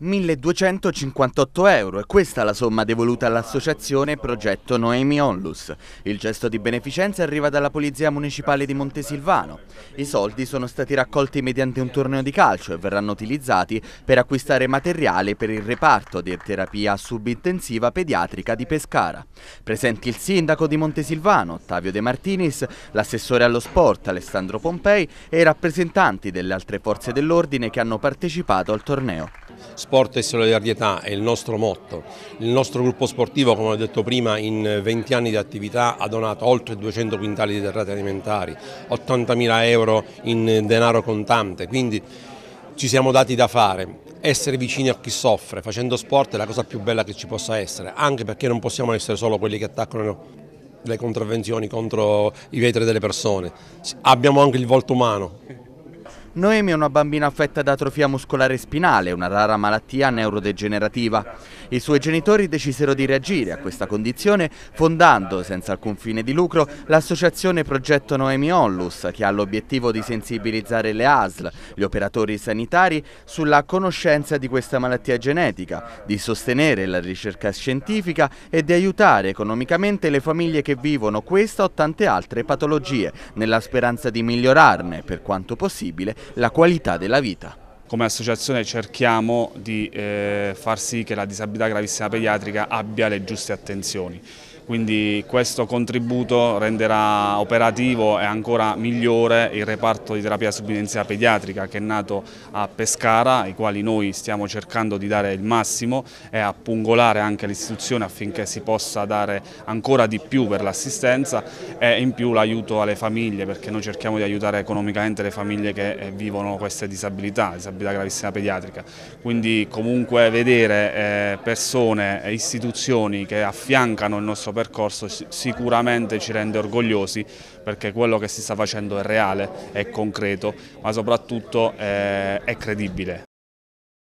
1258 euro e questa è la somma devoluta all'associazione Progetto Noemi Onlus. Il gesto di beneficenza arriva dalla Polizia Municipale di Montesilvano. I soldi sono stati raccolti mediante un torneo di calcio e verranno utilizzati per acquistare materiale per il reparto di terapia subintensiva pediatrica di Pescara. Presenti il sindaco di Montesilvano, Ottavio De Martinis, l'assessore allo sport Alessandro Pompei e i rappresentanti delle altre forze dell'ordine che hanno partecipato al torneo. Sport e solidarietà è il nostro motto. Il nostro gruppo sportivo, come ho detto prima, in 20 anni di attività ha donato oltre 200 quintali di derrate alimentari, 80.000 euro in denaro contante, quindi ci siamo dati da fare. Essere vicini a chi soffre facendo sport è la cosa più bella che ci possa essere, anche perché non possiamo essere solo quelli che attaccano le contravvenzioni contro i vetri delle persone. Abbiamo anche il volto umano, Noemi è una bambina affetta da atrofia muscolare spinale, una rara malattia neurodegenerativa. I suoi genitori decisero di reagire a questa condizione fondando, senza alcun fine di lucro, l'associazione Progetto Noemi Onlus, che ha l'obiettivo di sensibilizzare le ASL, gli operatori sanitari, sulla conoscenza di questa malattia genetica, di sostenere la ricerca scientifica e di aiutare economicamente le famiglie che vivono questa o tante altre patologie, nella speranza di migliorarne, per quanto possibile, la qualità della vita. Come associazione cerchiamo di eh, far sì che la disabilità gravissima pediatrica abbia le giuste attenzioni quindi questo contributo renderà operativo e ancora migliore il reparto di terapia subinenziale pediatrica che è nato a Pescara, ai quali noi stiamo cercando di dare il massimo e a pungolare anche l'istituzione affinché si possa dare ancora di più per l'assistenza e in più l'aiuto alle famiglie perché noi cerchiamo di aiutare economicamente le famiglie che eh, vivono queste disabilità, disabilità gravissima pediatrica. Quindi comunque vedere eh, persone e istituzioni che affiancano il nostro percorso sicuramente ci rende orgogliosi perché quello che si sta facendo è reale, è concreto, ma soprattutto è credibile.